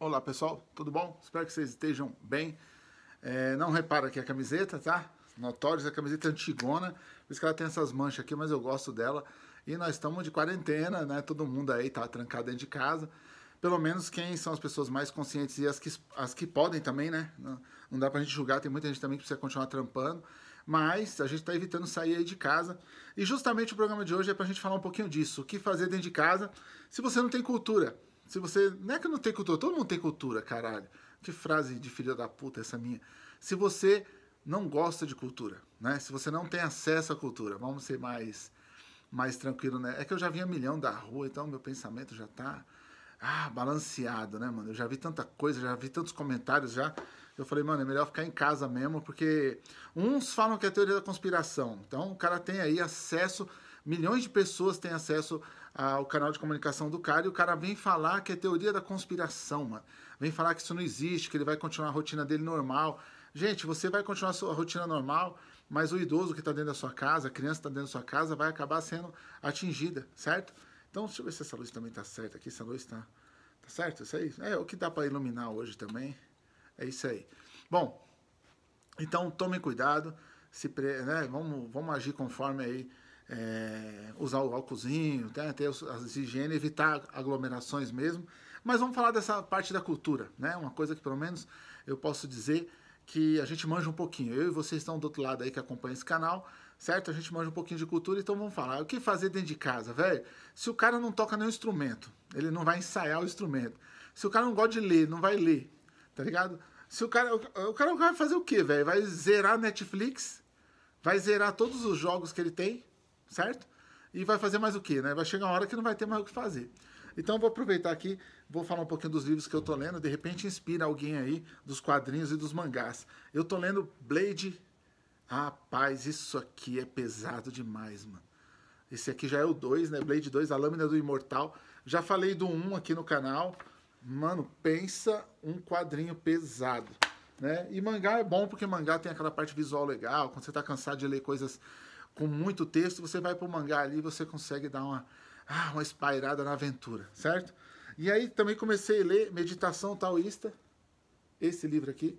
Olá pessoal, tudo bom? Espero que vocês estejam bem. É, não repara aqui a camiseta, tá? Notórios, a camiseta é antigona, por isso que ela tem essas manchas aqui, mas eu gosto dela. E nós estamos de quarentena, né? Todo mundo aí tá trancado dentro de casa. Pelo menos quem são as pessoas mais conscientes e as que, as que podem também, né? Não, dá pra gente julgar, tem muita gente também que precisa continuar trampando. Mas a gente está evitando sair aí de casa. E justamente o programa de hoje é pra gente falar um pouquinho disso. O que fazer dentro de casa se você não tem cultura se você. Não é que não tem cultura, todo mundo tem cultura, caralho. Que frase de filha da puta é essa minha. Se você não gosta de cultura, né? Se você não tem acesso à cultura, vamos ser mais mais tranquilo, né? É que eu já vi a milhão da rua, então meu pensamento já tá ah, balanceado, né, mano? Eu já vi tanta coisa, já vi tantos comentários já. Eu falei, mano, é melhor ficar em casa mesmo, porque uns falam que é a teoria da conspiração. Então, o cara tem aí acesso, milhões de pessoas têm acesso o canal de comunicação do cara e o cara vem falar que é teoria da conspiração, mano. Vem falar que isso não existe, que ele vai continuar a rotina dele normal. Gente, você vai continuar a sua rotina normal, mas o idoso que está dentro da sua casa, a criança que está dentro da sua casa, vai acabar sendo atingida, certo? Então, deixa eu ver se essa luz também está certa aqui. Essa luz está tá, tá certo? Isso aí é o que dá para iluminar hoje também. É isso aí. Bom, então tomem cuidado. Se pre... né? vamos, vamos agir conforme aí é, usar o álcoolzinho, né, ter as higiene, evitar aglomerações mesmo. Mas vamos falar dessa parte da cultura, né? Uma coisa que pelo menos eu posso dizer que a gente manja um pouquinho. Eu e vocês estão do outro lado aí que acompanha esse canal, certo? A gente manja um pouquinho de cultura, então vamos falar. O que fazer dentro de casa, velho? Se o cara não toca nenhum instrumento, ele não vai ensaiar o instrumento. Se o cara não gosta de ler, não vai ler, tá ligado? Se o cara. O cara vai fazer o quê, velho? Vai zerar Netflix? Vai zerar todos os jogos que ele tem? certo? E vai fazer mais o quê, né? Vai chegar uma hora que não vai ter mais o que fazer. Então vou aproveitar aqui, vou falar um pouquinho dos livros que eu tô lendo, de repente inspira alguém aí dos quadrinhos e dos mangás. Eu tô lendo Blade. Rapaz, isso aqui é pesado demais, mano. Esse aqui já é o 2, né? Blade 2, a lâmina do imortal. Já falei do 1 um aqui no canal. Mano, pensa um quadrinho pesado, né? E mangá é bom porque mangá tem aquela parte visual legal, quando você tá cansado de ler coisas com muito texto, você vai para o mangá ali e você consegue dar uma, ah, uma espairada na aventura, certo? E aí também comecei a ler Meditação Taoísta, esse livro aqui,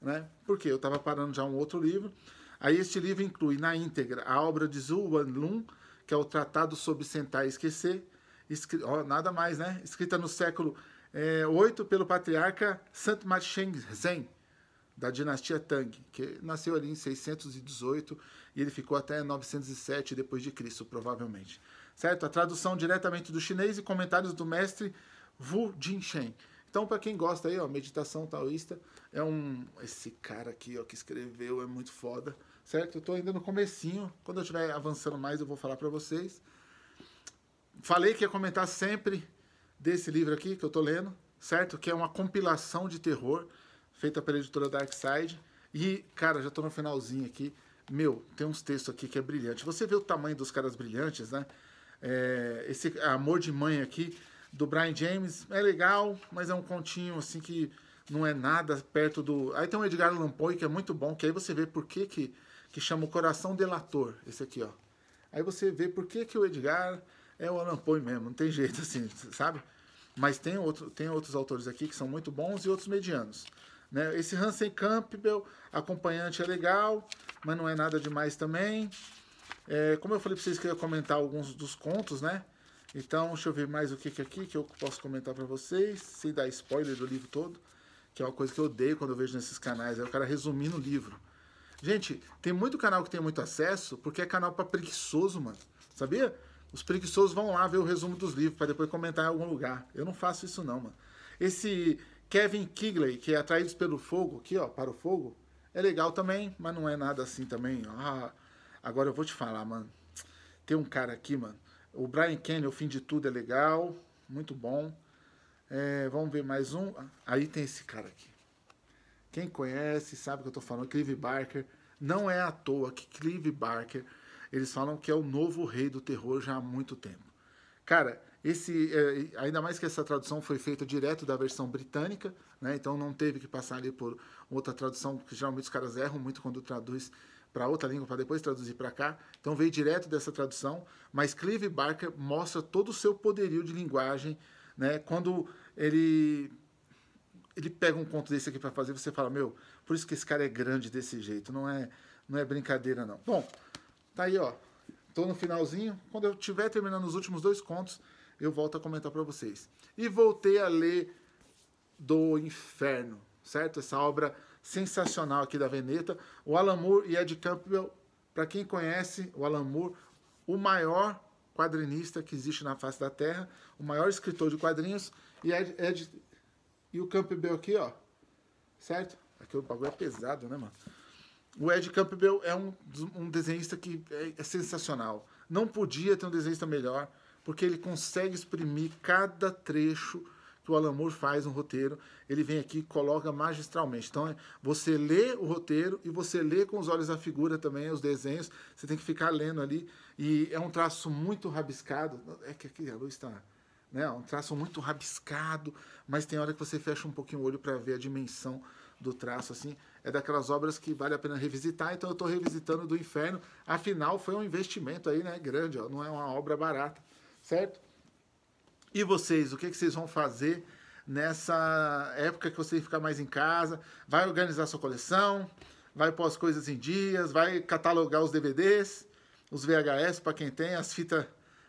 né? Porque eu estava parando já um outro livro. Aí este livro inclui na íntegra a obra de Zhu Wanlun, que é o Tratado sobre Sentar e Esquecer, escri... oh, nada mais, né? Escrita no século é, eh, 8 pelo patriarca Sant Cheng Zen, da dinastia Tang, que nasceu ali em 618 e ele ficou até 907 depois de Cristo, provavelmente. Certo? A tradução diretamente do chinês e comentários do mestre Wu Jinshen. Então, para quem gosta aí, ó, meditação taoísta, é um esse cara aqui, ó, que escreveu, é muito foda, certo? Eu tô ainda no comecinho, quando eu estiver avançando mais eu vou falar para vocês. Falei que ia comentar sempre desse livro aqui que eu tô lendo, certo? Que é uma compilação de terror feita pela editora Darkside. E, cara, já tô no finalzinho aqui. Meu, tem uns textos aqui que é brilhante. Você vê o tamanho dos caras brilhantes, né? É, esse Amor de Mãe aqui, do Brian James, é legal, mas é um continho, assim, que não é nada perto do... Aí tem o Edgar Allan Poe, que é muito bom, que aí você vê por que que, que chama o Coração Delator, esse aqui, ó. Aí você vê por que que o Edgar é o Allan Poe mesmo, não tem jeito, assim, sabe? Mas tem, outro, tem outros autores aqui que são muito bons e outros medianos. Né? Esse Hansen Campbell, acompanhante é legal, mas não é nada demais também. É, como eu falei para vocês que eu ia comentar alguns dos contos, né? Então, deixa eu ver mais o que, que é aqui que eu posso comentar para vocês, sem dar spoiler do livro todo, que é uma coisa que eu odeio quando eu vejo nesses canais, é o cara resumindo o livro. Gente, tem muito canal que tem muito acesso, porque é canal para preguiçoso, mano. Sabia? Os preguiçosos vão lá ver o resumo dos livros para depois comentar em algum lugar. Eu não faço isso não, mano. Esse Kevin Kigley, que é Atraídos pelo Fogo, aqui, ó, para o Fogo, é legal também, mas não é nada assim também. Ah, agora eu vou te falar, mano. Tem um cara aqui, mano. O Brian Kenny, O Fim de Tudo é legal, muito bom. É, vamos ver mais um. Ah, aí tem esse cara aqui. Quem conhece sabe o que eu tô falando. Clive Barker. Não é à toa que Clive Barker, eles falam que é o novo rei do terror já há muito tempo. Cara, esse, é, ainda mais que essa tradução foi feita direto da versão britânica, né? então não teve que passar ali por outra tradução, que geralmente os caras erram muito quando traduz para outra língua para depois traduzir para cá. Então veio direto dessa tradução, mas Clive Barker mostra todo o seu poderio de linguagem, né? Quando ele ele pega um conto desse aqui para fazer, você fala: "Meu, por isso que esse cara é grande desse jeito, não é não é brincadeira não". Bom, tá aí, ó. Tô no finalzinho. Quando eu tiver terminando os últimos dois contos, eu volto a comentar para vocês. E voltei a ler Do Inferno, certo? Essa obra sensacional aqui da Veneta. O Alan Moore e Ed Campbell, para quem conhece o Alan Moore, o maior quadrinista que existe na face da Terra, o maior escritor de quadrinhos, e, Ed, Ed, e o Campbell aqui, ó, certo? Aqui o bagulho é pesado, né, mano? O Ed Campbell é um, um desenhista que é, é sensacional. Não podia ter um desenhista melhor porque ele consegue exprimir cada trecho que o Alamur faz um roteiro, ele vem aqui e coloca magistralmente. Então, é, você lê o roteiro e você lê com os olhos a figura também, os desenhos, você tem que ficar lendo ali, e é um traço muito rabiscado, é que aqui a luz está... Né? É um traço muito rabiscado, mas tem hora que você fecha um pouquinho o olho para ver a dimensão do traço, assim, é daquelas obras que vale a pena revisitar, então eu estou revisitando do Inferno, afinal foi um investimento aí, né, grande, ó, não é uma obra barata certo? E vocês, o que, que vocês vão fazer nessa época que você ficar mais em casa? Vai organizar sua coleção? Vai pôr as coisas em dias? Vai catalogar os DVDs? Os VHS, para quem tem, as fitas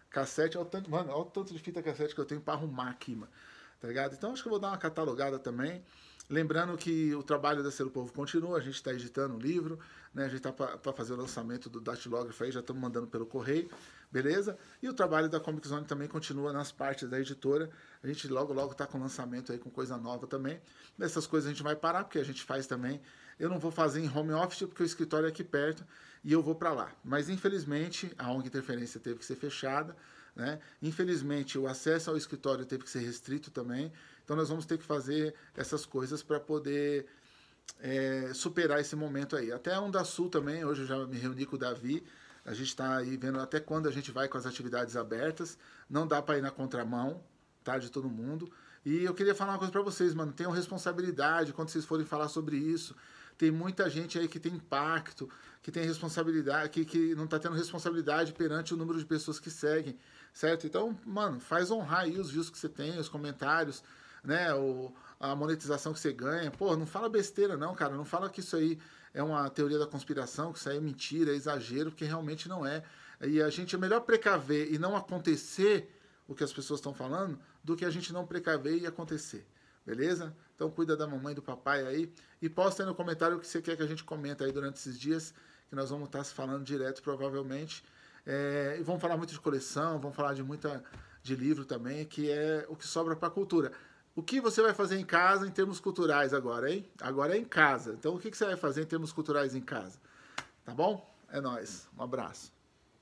cassete. Olha o tanto, mano, olha o tanto de fita cassete que eu tenho para arrumar aqui, mano. Tá ligado? Então acho que eu vou dar uma catalogada também. Lembrando que o trabalho da Ser Povo continua, a gente está editando o livro, né? a gente está para fazer o lançamento do datilógrafo aí, já estamos mandando pelo correio, beleza? E o trabalho da Comic Zone também continua nas partes da editora. A gente logo, logo está com lançamento aí, com coisa nova também. Essas coisas a gente vai parar, porque a gente faz também. Eu não vou fazer em home office, porque o escritório é aqui perto e eu vou para lá. Mas infelizmente a ONG Interferência teve que ser fechada, né? Infelizmente, o acesso ao escritório teve que ser restrito também, então nós vamos ter que fazer essas coisas para poder é, superar esse momento aí. Até a Onda Sul também, hoje eu já me reuni com o Davi, a gente está aí vendo até quando a gente vai com as atividades abertas, não dá para ir na contramão tá, de todo mundo. E eu queria falar uma coisa para vocês, mano, tenham responsabilidade quando vocês forem falar sobre isso. Tem muita gente aí que tem impacto, que tem responsabilidade, que, que não está tendo responsabilidade perante o número de pessoas que seguem, certo? Então, mano, faz honrar aí os views que você tem, os comentários, né? O, a monetização que você ganha. Pô, não fala besteira, não, cara. Não fala que isso aí é uma teoria da conspiração, que isso aí é mentira, é exagero, porque realmente não é. E a gente é melhor precaver e não acontecer o que as pessoas estão falando do que a gente não precaver e acontecer. Beleza? Então cuida da mamãe e do papai aí. E posta aí no comentário o que você quer que a gente comente aí durante esses dias, que nós vamos estar tá se falando direto, provavelmente. É, e vamos falar muito de coleção, vamos falar de muita de livro também, que é o que sobra para cultura. O que você vai fazer em casa em termos culturais agora, hein? Agora é em casa. Então o que, que você vai fazer em termos culturais em casa? Tá bom? É nós. Um abraço.